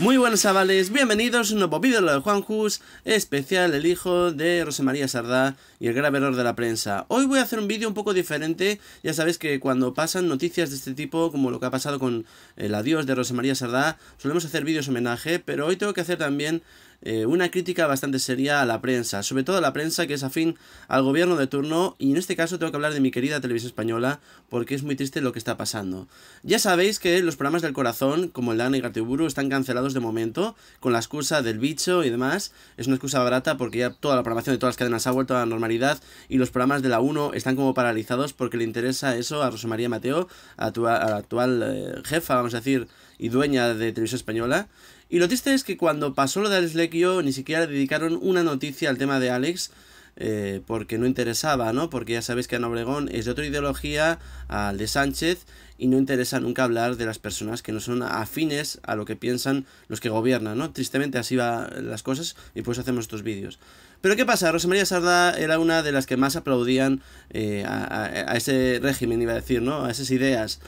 Muy buenas chavales, bienvenidos a un nuevo vídeo de, de Juanjus, especial el hijo de Rosemaría Sardá y el grave error de la prensa. Hoy voy a hacer un vídeo un poco diferente, ya sabéis que cuando pasan noticias de este tipo, como lo que ha pasado con el adiós de Rosemaría Sardá, solemos hacer vídeos homenaje, pero hoy tengo que hacer también eh, una crítica bastante seria a la prensa, sobre todo a la prensa que es afín al gobierno de turno y en este caso tengo que hablar de mi querida televisión española porque es muy triste lo que está pasando. Ya sabéis que los programas del corazón, como el de y Gartiburu, están cancelados de momento con la excusa del bicho y demás. Es una excusa barata porque ya toda la programación de todas las cadenas ha vuelto a la normalidad y los programas de la 1 están como paralizados porque le interesa eso a Rosa Mateo, a, la actual eh, jefa, vamos a decir, y dueña de Televisión Española. Y lo triste es que cuando pasó lo de Alex Lecchio ni siquiera dedicaron una noticia al tema de Alex. Eh, porque no interesaba, ¿no? Porque ya sabéis que Ana Obregón es de otra ideología al de Sánchez y no interesa nunca hablar de las personas que no son afines a lo que piensan los que gobiernan, ¿no? Tristemente así van las cosas y pues hacemos estos vídeos. Pero ¿qué pasa? Rosa María Sarda era una de las que más aplaudían eh, a, ese régimen, iba a decir, ¿no? A esas ideas.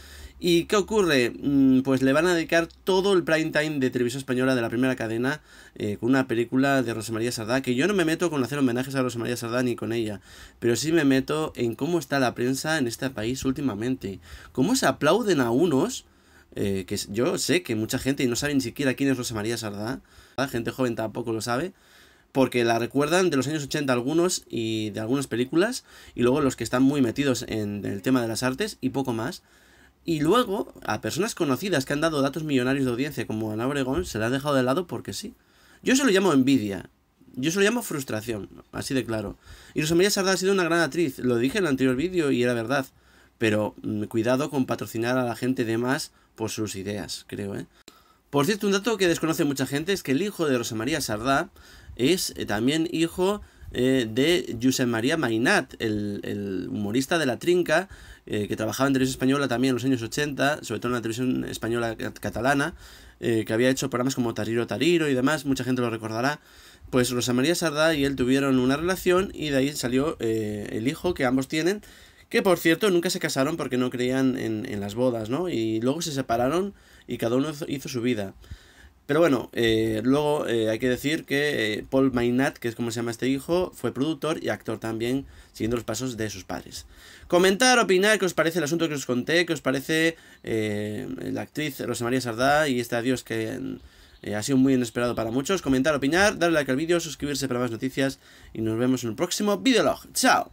¿Y qué ocurre? Mm, pues le van a dedicar todo el prime time de televisión española de la primera cadena eh, con una película de Rosa María Sardá, que yo no me meto con hacer homenajes a Rosa María Sardá ni con ella, pero sí me meto en cómo está la prensa en este país últimamente, cómo se aplauden a unos, eh, que yo sé que mucha gente, y no sabe ni siquiera quién es Rosa María Sardá, la gente joven tampoco lo sabe, porque la recuerdan de los años 80 algunos y de algunas películas, y luego los que están muy metidos en el tema de las artes y poco más. Y luego a personas conocidas que han dado datos millonarios de audiencia como Ana Obregón se la han dejado de lado porque sí. Yo se lo llamo envidia. Yo se lo llamo frustración, así de claro. Y Rosa María Sardá ha sido una gran actriz, lo dije en el anterior vídeo y era verdad. Pero mm, cuidado con patrocinar a la gente de más por sus ideas, creo, ¿eh? Por cierto, un dato que desconoce mucha gente es que el hijo de Rosa María Sardá es eh, también hijo eh, de Josep María Mainat, el, humorista de La Trinca, eh, que trabajaba en televisión española también en los años 80, sobre todo en la televisión española catalana, que había hecho programas como Tariro Tariro y demás, mucha gente lo recordará. Pues Rosa María Sardá y él tuvieron una relación y de ahí salió el hijo que ambos tienen, que por cierto, nunca se casaron porque no creían en, las bodas, ¿no? Y luego se separaron y cada uno hizo su vida. Pero bueno, eh, luego eh, hay que decir que eh, Paul Mainat, que es como se llama este hijo, fue productor y actor también, siguiendo los pasos de sus padres. Comentar, opinar, qué os parece el asunto que os conté, qué os parece la actriz Rosa María Sardá y este adiós que ha sido muy inesperado para muchos. Comentar, opinar, darle like al vídeo, suscribirse para más noticias y nos vemos en un próximo videolog. ¡Chao!